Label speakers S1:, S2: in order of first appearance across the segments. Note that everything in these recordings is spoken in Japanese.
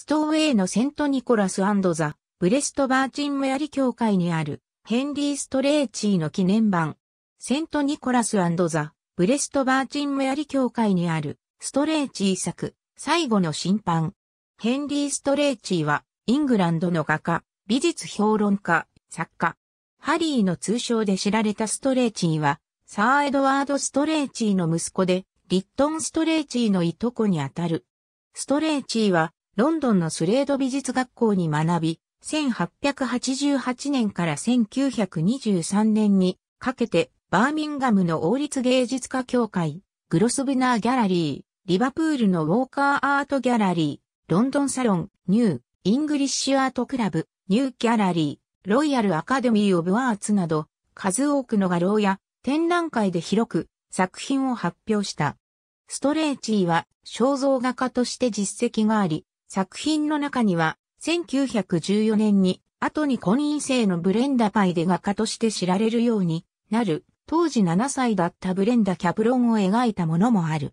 S1: ストーウェイのセントニコラスザ・ブレストバーチンメアリ教会にあるヘンリー・ストレーチーの記念版。セントニコラスザ・ブレストバーチンメアリ教会にあるストレーチー作最後の審判。ヘンリー・ストレーチーはイングランドの画家、美術評論家、作家。ハリーの通称で知られたストレーチーはサー・エドワード・ストレーチーの息子でリットン・ストレーチーのいとこにあたる。ストレーチーはロンドンのスレード美術学校に学び、1888年から1923年にかけてバーミンガムの王立芸術家協会、グロスブナーギャラリー、リバプールのウォーカーアートギャラリー、ロンドンサロン、ニュー、イングリッシュアートクラブ、ニューギャラリー、ロイヤルアカデミーオブアーツなど、数多くの画廊や展覧会で広く作品を発表した。ストレーチーは肖像画家として実績があり、作品の中には、1914年に、後に婚姻制のブレンダパイで画家として知られるようになる、当時7歳だったブレンダ・キャプロンを描いたものもある。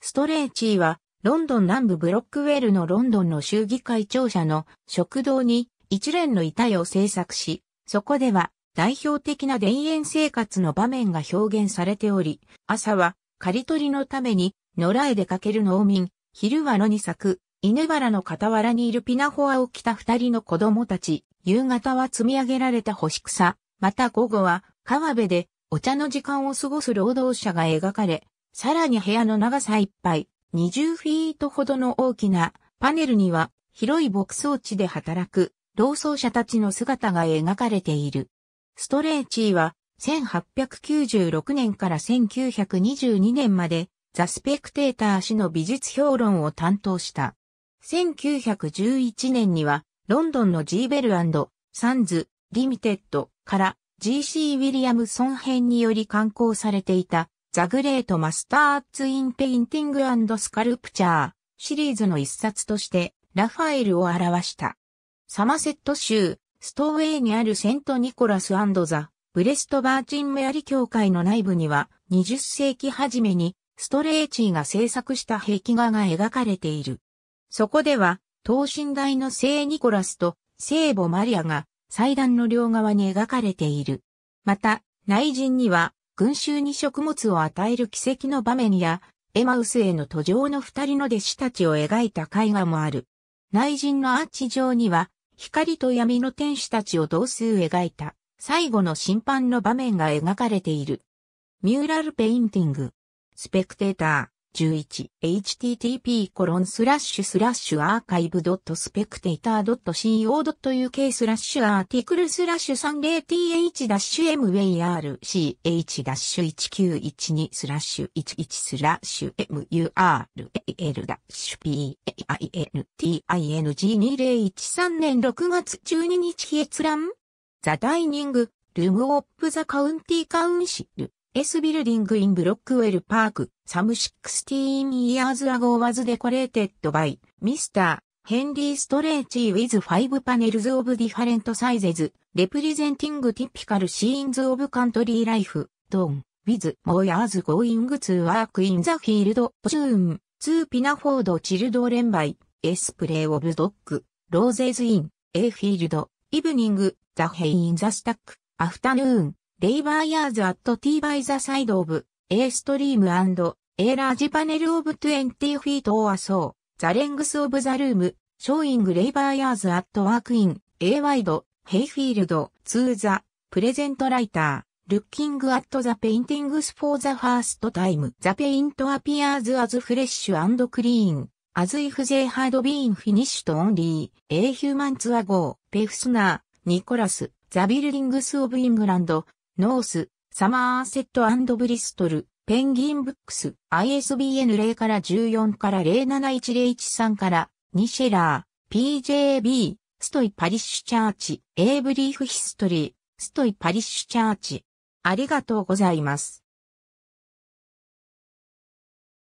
S1: ストレーチーは、ロンドン南部ブロックウェルのロンドンの州議会庁舎の食堂に一連の遺体を制作し、そこでは代表的な田園生活の場面が表現されており、朝は刈り取りのために野良へ出かける農民、昼は野に咲く犬原の傍らにいるピナホアを着た二人の子供たち、夕方は積み上げられた干し草、また午後は川辺でお茶の時間を過ごす労働者が描かれ、さらに部屋の長さいっぱい、20フィートほどの大きなパネルには広い牧草地で働く労働者たちの姿が描かれている。ストレーチーは1896年から1922年までザ・スペクテーター氏の美術評論を担当した。1911年には、ロンドンの G ベルサンズ、リミテッドから GC ウィリアムソン編により刊行されていた、ザ・グレート・マスター・ツ・イン・ペインティングスカルプチャーシリーズの一冊として、ラファエルを表した。サマセット州、ストウェイにあるセント・ニコラスザ・ブレスト・バーチン・メアリ教会の内部には、20世紀初めに、ストレーチーが制作した壁画が描かれている。そこでは、等身大の聖ニコラスと聖母マリアが祭壇の両側に描かれている。また、内陣には、群衆に食物を与える奇跡の場面や、エマウスへの途上の二人の弟子たちを描いた絵画もある。内陣のアーチ上には、光と闇の天使たちを同数描いた、最後の審判の場面が描かれている。ミューラルペインティング。スペクテーター。11http コロンスラッシュスラッシュアーカイブドットスペクテイタードット CO.UK スラッシュアーティクルスラッシュ3 0 t h m a r c h 1 9 1 2スラッシュ11スラッシュ MURAL-PAINTING2013 年6月12日閲覧ザダイニングルームオップザカウンティカウンシル S ビルディングインブロックウェルパーク、サム16 years ago was decorated by Mr. Henry Strachey with five panels of different sizes, representing typical scenes of country life, done, with moyers going to work in the field, soon, to Pinaford children by, S play of dog, roses in, a field, evening, the hay in the stack, afternoon, レイバーヤーズアットティーバイザサイドオブ、エーストリームエーラージパネルオブトゥエンティフィートオアソー、ザレングスオブザルーム、ショーイングレイバーヤーズアットワークイン、エーワイド、ヘイフィールド、ツーザ、プレゼントライター、ルッキングアットザペインティングスフォーザファーストタイム、ザペイントアピアーズアズフレッシュアンドクリーン、アズイフゼイ・ハードビーンフィニッシュトオンリー、エイ・ヒューマンツアゴー、ペフスナー、ニコラス、ザビルディングスオブイングランド、ノース、サマーセットブリストル、ペンギンブックス、ISBN 0から14から0 7 1 0 1 3から、ニシェラー、PJB、ストイパリッシュチャーチ、A イブリーフ・ヒストリー、ストイパリッシュチャーチ。ありがとうございます。